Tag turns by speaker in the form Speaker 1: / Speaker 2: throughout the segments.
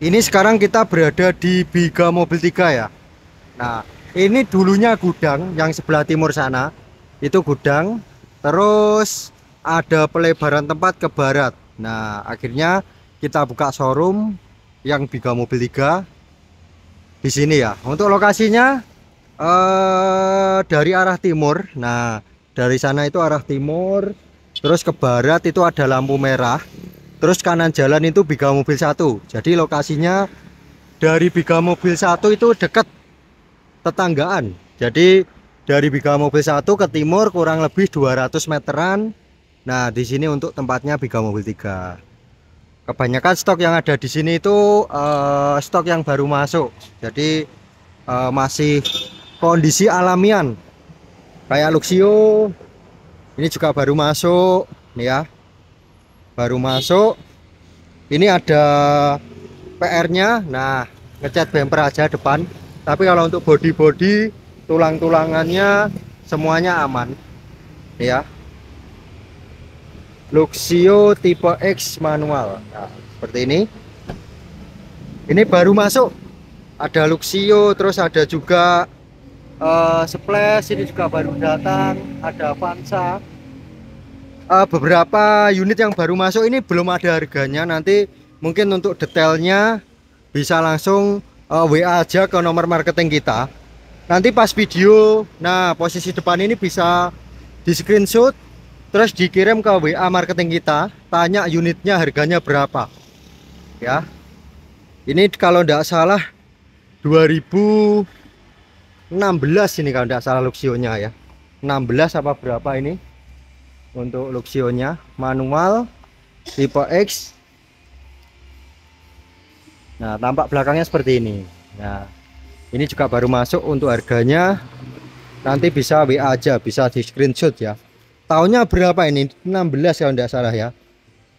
Speaker 1: Ini sekarang kita berada di Biga Mobil 3 ya. Nah, ini dulunya gudang yang sebelah timur sana. Itu gudang. Terus ada pelebaran tempat ke barat. Nah, akhirnya kita buka showroom yang Biga Mobil 3 di sini ya. Untuk lokasinya eh dari arah timur. Nah, dari sana itu arah timur, terus ke barat itu ada lampu merah terus kanan jalan itu biga mobil satu jadi lokasinya dari biga mobil satu itu dekat tetanggaan jadi dari biga mobil satu ke timur kurang lebih 200 meteran nah di sini untuk tempatnya biga mobil tiga kebanyakan stok yang ada di sini itu uh, stok yang baru masuk jadi uh, masih kondisi alamian kayak Luxio ini juga baru masuk nih ya baru masuk ini ada PR-nya nah ngecat bumper aja depan tapi kalau untuk body-body tulang-tulangannya semuanya aman ya Luxio tipe X manual nah, seperti ini ini baru masuk ada Luxio terus ada juga uh, Splash ini juga baru datang ada Avanza uh, beberapa unit yang baru masuk ini belum ada harganya nanti mungkin untuk detailnya bisa langsung uh, eh, WA aja ke nomor marketing kita nanti pas video nah posisi depan ini bisa di screenshot terus dikirim ke WA marketing kita tanya unitnya harganya berapa ya ini kalau tidak salah 2016 ini kalau tidak salah Luxio ya 16 apa berapa ini untuk Luxionnya manual tipe X nah tampak belakangnya seperti ini nah ini juga baru masuk untuk harganya nanti bisa WA aja bisa di screenshot ya tahunnya berapa ini 16 ya, tidak salah ya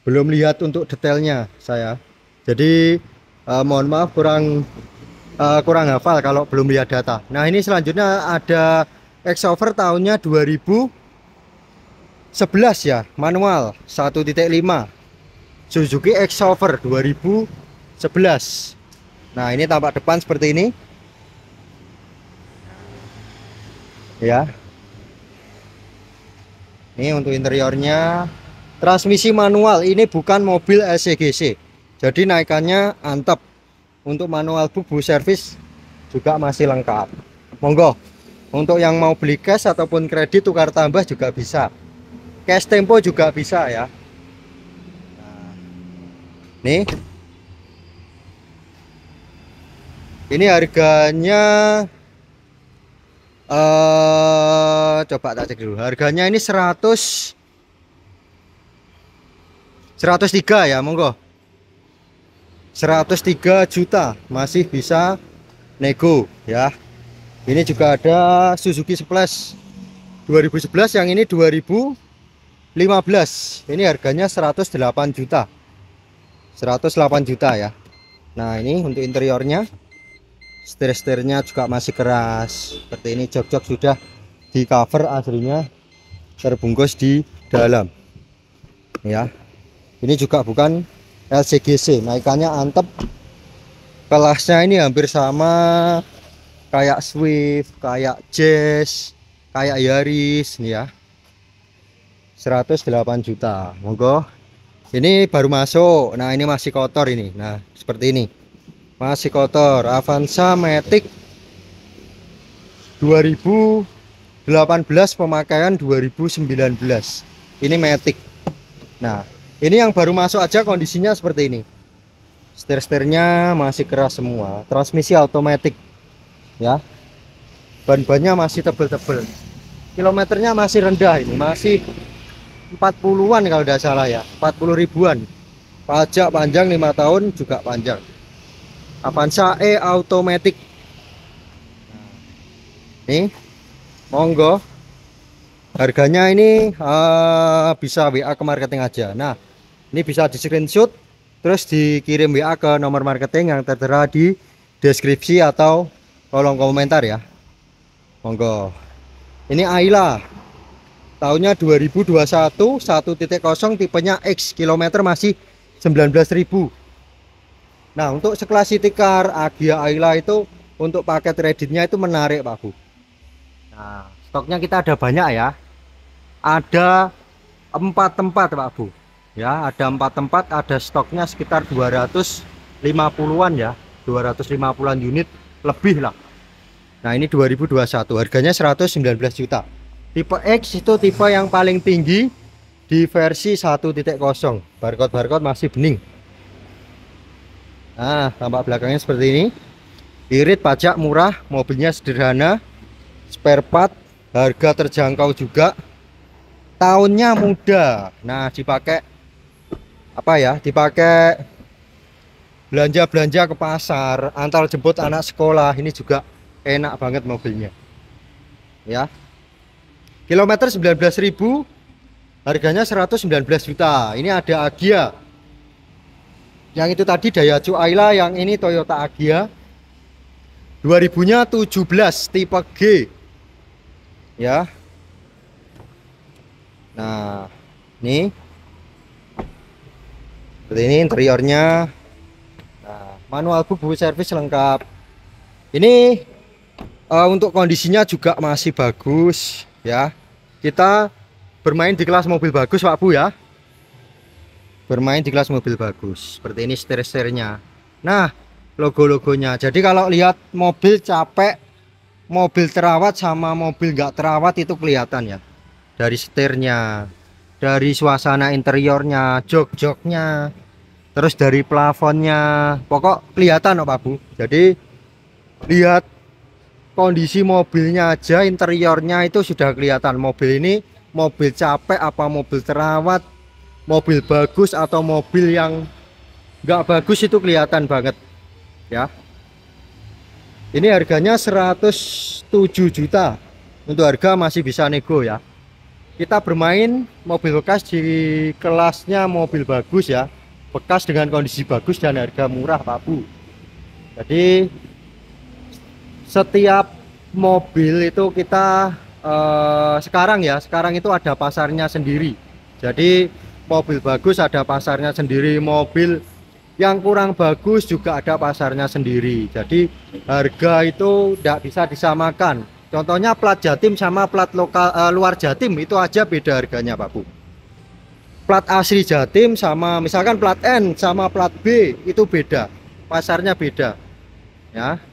Speaker 1: belum lihat untuk detailnya saya jadi eh, mohon maaf kurang eh, kurang hafal kalau belum lihat data nah ini selanjutnya ada Exover tahunnya 2000 11 ya manual 1.5 Suzuki Xover 2011 nah ini tampak depan seperti ini ya ini untuk interiornya transmisi manual ini bukan mobil LCGC e jadi naikannya antep untuk manual bubu service juga masih lengkap monggo untuk yang mau beli cash ataupun kredit tukar tambah juga bisa cash tempo juga bisa ya nah, nih ini harganya eh uh, coba tak cek dulu harganya ini 100 103 ya monggo 103 juta masih bisa nego ya ini juga ada Suzuki Splash 2011 yang ini 2000 15 ini harganya 108 juta 108 juta ya nah ini untuk interiornya setir-setirnya juga masih keras seperti ini jok-jok sudah di cover aslinya terbungkus di dalam ya ini juga bukan LCGC naikannya antep kelasnya ini hampir sama kayak Swift kayak Jazz kayak Yaris nih ya 108 juta monggo ini baru masuk nah ini masih kotor ini nah seperti ini masih kotor Avanza Matic 2018 pemakaian 2019 ini Matic nah ini yang baru masuk aja kondisinya seperti ini setir-setirnya masih keras semua transmisi otomatis ya ban-bannya masih tebel-tebel kilometernya masih rendah ini masih 40-an kalau tidak salah ya 40 ribuan pajak panjang lima tahun juga panjang Avanza E automatic Nih, monggo harganya ini uh, bisa WA ke marketing aja nah ini bisa di screenshot terus dikirim WA ke nomor marketing yang tertera di deskripsi atau kolom komentar ya monggo ini Aila tahunnya 2021 1.0 tipenya X kilometer masih 19.000 nah untuk sekelas city car Agia Ayla itu untuk paket kreditnya itu menarik Pak Bu nah stoknya kita ada banyak ya ada empat tempat Pak Bu ya ada empat tempat ada stoknya sekitar 250-an ya 250-an unit lebih lah nah ini 2021 harganya 119 juta tipe X itu tipe yang paling tinggi di versi 1.0 barcode-barcode masih bening nah tampak belakangnya seperti ini irit pajak murah mobilnya sederhana spare part harga terjangkau juga tahunnya muda nah dipakai apa ya dipakai belanja-belanja ke pasar antar jemput anak sekolah ini juga enak banget mobilnya ya Kilometer 19.000 harganya 119 juta. Ini ada Agia. Yang itu tadi Daihatsu Ayla, yang ini Toyota Agia. 2000-nya 17 tipe G. Ya. Nah, ini seperti ini interiornya. Nah, manual bubu servis lengkap. Ini uh, untuk kondisinya juga masih bagus ya kita bermain di kelas mobil bagus Pak Bu ya bermain di kelas mobil bagus seperti ini setir-setirnya nah logo-logonya jadi kalau lihat mobil capek mobil terawat sama mobil nggak terawat itu kelihatan ya dari setirnya dari suasana interiornya jok-joknya terus dari plafonnya pokok kelihatan oh, Pak Bu jadi lihat kondisi mobilnya aja interiornya itu sudah kelihatan mobil ini mobil capek apa mobil terawat mobil bagus atau mobil yang nggak bagus itu kelihatan banget ya ini harganya 107 juta untuk harga masih bisa nego ya kita bermain mobil bekas di kelasnya mobil bagus ya bekas dengan kondisi bagus dan harga murah Pak Bu jadi setiap mobil itu kita eh, sekarang ya sekarang itu ada pasarnya sendiri jadi mobil bagus ada pasarnya sendiri mobil yang kurang bagus juga ada pasarnya sendiri jadi harga itu tidak bisa disamakan contohnya plat jatim sama plat lokal eh, luar jatim itu aja beda harganya Pak Bu plat asli jatim sama misalkan plat N sama plat B itu beda pasarnya beda ya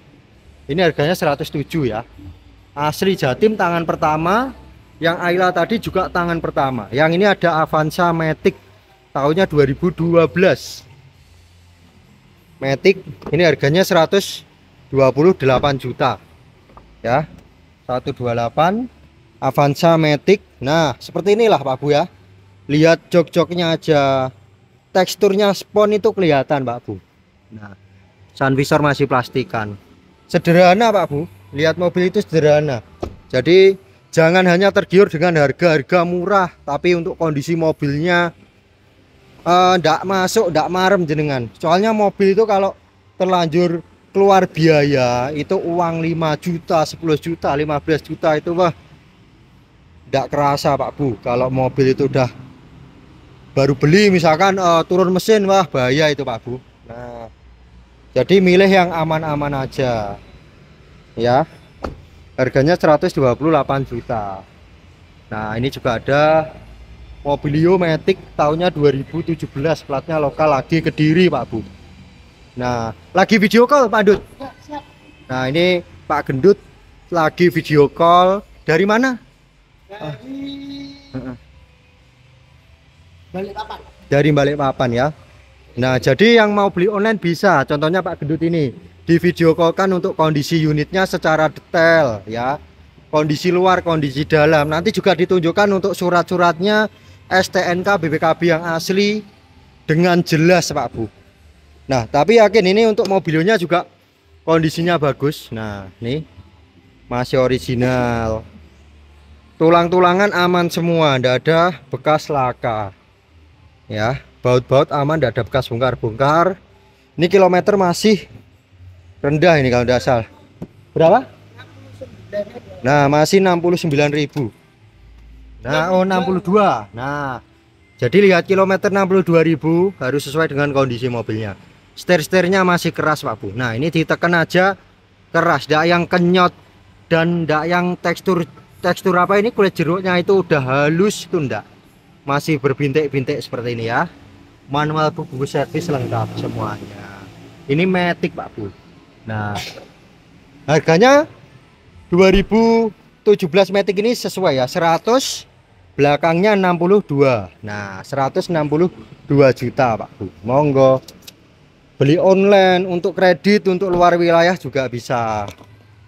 Speaker 1: ini harganya 107 ya asli jatim tangan pertama yang Ayla tadi juga tangan pertama yang ini ada Avanza Matic tahunnya 2012 Matic ini harganya 128 juta ya 128 Avanza Matic nah seperti inilah Pak Bu ya lihat jok-joknya aja teksturnya spon itu kelihatan Pak Bu nah sun visor masih plastikan sederhana Pak Bu lihat mobil itu sederhana jadi jangan hanya tergiur dengan harga-harga murah tapi untuk kondisi mobilnya eh, ndak uh, masuk ndak marem jenengan soalnya mobil itu kalau terlanjur keluar biaya itu uang 5 juta 10 juta 15 juta itu wah ndak kerasa Pak Bu kalau mobil itu udah baru beli misalkan uh, turun mesin wah bahaya itu Pak Bu nah jadi milih yang aman-aman aja ya harganya 128 juta nah ini juga ada mobilio matic tahunnya 2017 platnya lokal lagi kediri Pak Bu nah lagi video call Pak Dut ya, nah ini Pak Gendut lagi video call dari mana? dari Balikpapan dari Balikpapan ya Nah, jadi yang mau beli online bisa. Contohnya Pak Gendut ini di video call kan untuk kondisi unitnya secara detail ya. Kondisi luar, kondisi dalam. Nanti juga ditunjukkan untuk surat-suratnya STNK BPKB yang asli dengan jelas Pak Bu. Nah, tapi yakin ini untuk mobilnya juga kondisinya bagus. Nah, nih masih original. Tulang-tulangan aman semua, tidak ada bekas laka. Ya, baut-baut aman tidak ada bekas bongkar-bongkar ini kilometer masih rendah ini kalau tidak salah berapa? nah masih ribu. nah oh 62 nah jadi lihat kilometer ribu harus sesuai dengan kondisi mobilnya setir-setirnya masih keras Pak Bu nah ini ditekan aja keras tidak yang kenyot dan tidak yang tekstur tekstur apa ini kulit jeruknya itu udah halus itu enggak masih berbintik-bintik seperti ini ya manual buku servis lengkap semuanya ini metik pak bu nah harganya 2017 metik ini sesuai ya 100 belakangnya 62 nah 162 juta pak bu monggo beli online untuk kredit untuk luar wilayah juga bisa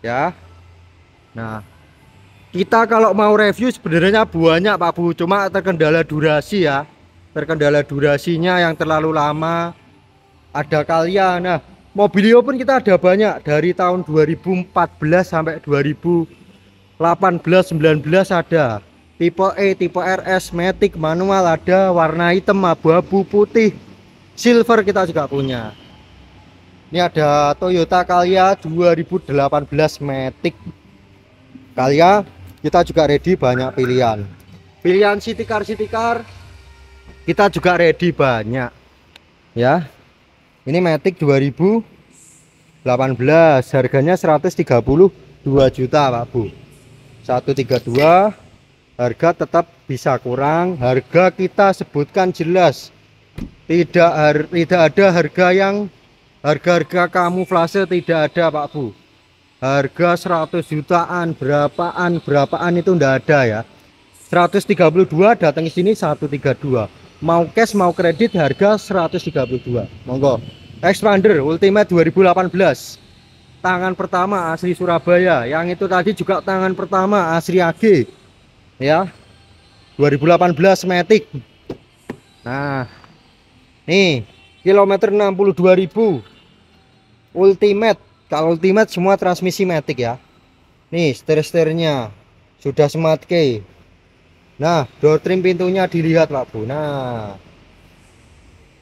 Speaker 1: ya nah kita kalau mau review sebenarnya banyak Pak Bu cuma terkendala durasi ya terkendala durasinya yang terlalu lama ada kalian nah mobilio pun kita ada banyak dari tahun 2014 sampai 2018 19 ada tipe E tipe RS matic manual ada warna hitam abu-abu putih silver kita juga punya ini ada Toyota Calya 2018 matic Calya kita juga ready banyak pilihan pilihan city car city car kita juga ready banyak ya ini Matic 2018 harganya 132 juta Pak Bu 132 harga tetap bisa kurang harga kita sebutkan jelas tidak tidak ada harga yang harga-harga kamuflase tidak ada Pak Bu harga 100 jutaan berapaan berapaan itu enggak ada ya 132 datang ke sini 132 mau cash mau kredit harga 132 monggo Expander Ultimate 2018 tangan pertama asli Surabaya yang itu tadi juga tangan pertama asli AG ya 2018 Matic nah nih kilometer 62.000 Ultimate kalau Ultimate semua transmisi Matic ya nih setir-setirnya sudah smart key Nah, door trim pintunya dilihat Pak Bu. Nah,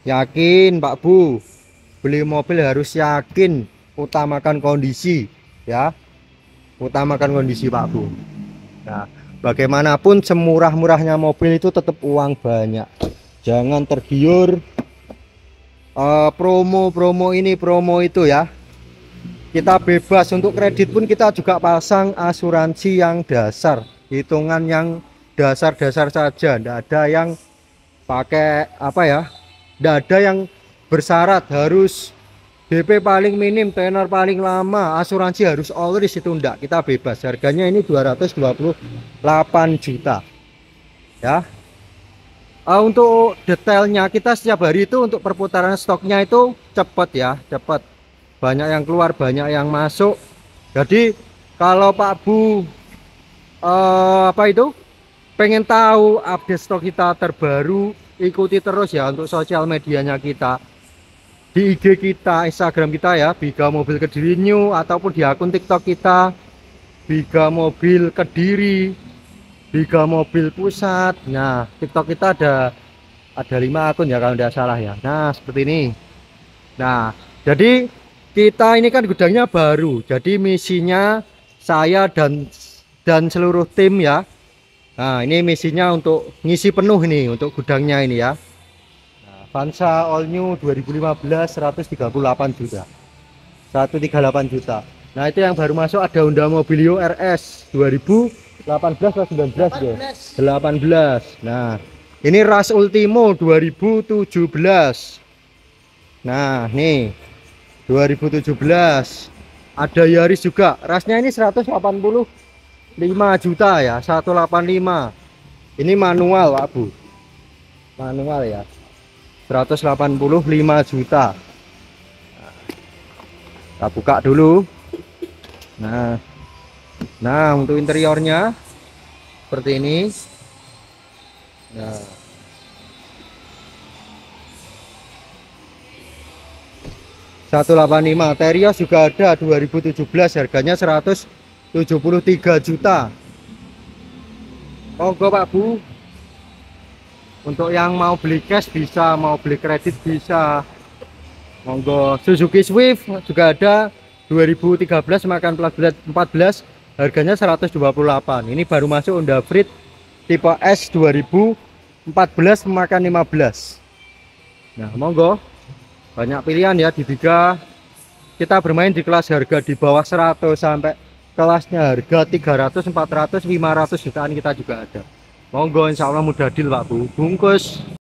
Speaker 1: yakin Pak Bu, beli mobil harus yakin, utamakan kondisi, ya, utamakan kondisi Pak Bu. Nah, bagaimanapun semurah-murahnya mobil itu tetap uang banyak. Jangan tergiur eh, promo-promo promo ini promo itu ya. Kita bebas untuk kredit pun kita juga pasang asuransi yang dasar, hitungan yang dasar-dasar saja tidak ada yang pakai apa ya tidak ada yang bersyarat harus DP paling minim, tenor paling lama, asuransi harus all risk itu tidak kita bebas. Harganya ini 228 juta. Ya. Uh, untuk detailnya kita setiap hari itu untuk perputaran stoknya itu cepat ya, cepat. Banyak yang keluar, banyak yang masuk. Jadi kalau Pak Bu uh, apa itu? pengen tahu update stok kita terbaru, ikuti terus ya untuk sosial medianya kita. Di IG kita, Instagram kita ya, Biga Mobil Kediri New, ataupun di akun TikTok kita, Biga Mobil Kediri, Biga Mobil Pusat. Nah, TikTok kita ada ada lima akun ya kalau tidak salah ya. Nah, seperti ini. Nah, jadi kita ini kan gudangnya baru. Jadi misinya saya dan dan seluruh tim ya Nah, ini misinya untuk ngisi penuh ini untuk gudangnya ini ya. Nah, Vansa All New 2015 138 juta. 138 juta. Nah, itu yang baru masuk ada Honda Mobilio RS 2018 atau 19 ya? 18. 18. Nah, ini Ras Ultimo 2017. Nah, nih 2017 ada Yaris juga. Rasnya ini 180 5 juta ya 185 ini manual Pak Bu manual ya 185 juta kita buka dulu nah nah untuk interiornya seperti ini nah satu lima Terios juga ada 2017 harganya 100 73 juta monggo Pak Bu untuk yang mau beli cash bisa mau beli kredit bisa monggo Suzuki Swift juga ada 2013 makan 14 14 harganya 128 ini baru masuk Honda Freed tipe S 2014 makan 15 nah monggo banyak pilihan ya di Biga kita bermain di kelas harga di bawah 100 sampai kelasnya harga 300, 400, 500 jutaan kita juga ada monggo insya Allah mudah deal Pak Bu bungkus